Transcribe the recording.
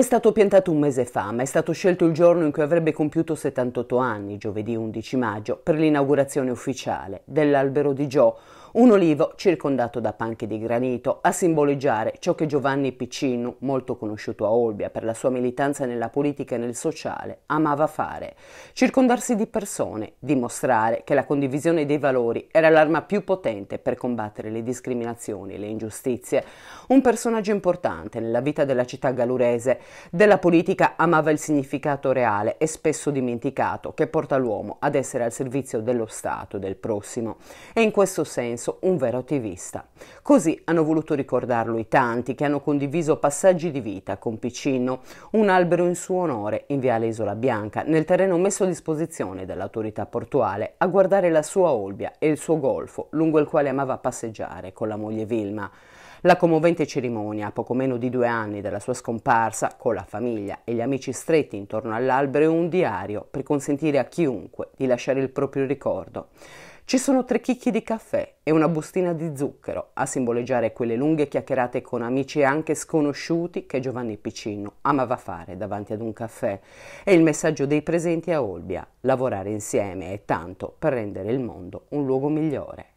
È stato piantato un mese fa, ma è stato scelto il giorno in cui avrebbe compiuto 78 anni, giovedì 11 maggio, per l'inaugurazione ufficiale dell'albero di Joe, un olivo circondato da panche di granito a simboleggiare ciò che Giovanni Piccinu, molto conosciuto a Olbia per la sua militanza nella politica e nel sociale, amava fare. Circondarsi di persone, dimostrare che la condivisione dei valori era l'arma più potente per combattere le discriminazioni e le ingiustizie. Un personaggio importante nella vita della città galurese, della politica amava il significato reale e spesso dimenticato che porta l'uomo ad essere al servizio dello Stato, del prossimo. E in questo senso senso un vero attivista. Così hanno voluto ricordarlo i tanti che hanno condiviso passaggi di vita con Piccinno, un albero in suo onore in Viale Isola Bianca, nel terreno messo a disposizione dall'autorità portuale, a guardare la sua Olbia e il suo golfo, lungo il quale amava passeggiare con la moglie Vilma. La commovente cerimonia, a poco meno di due anni dalla sua scomparsa, con la famiglia e gli amici stretti intorno all'albero, è un diario per consentire a chiunque di lasciare il proprio ricordo. Ci sono tre chicchi di caffè e una bustina di zucchero a simboleggiare quelle lunghe chiacchierate con amici e anche sconosciuti che Giovanni Piccino amava fare davanti ad un caffè. E il messaggio dei presenti a Olbia, lavorare insieme è tanto per rendere il mondo un luogo migliore.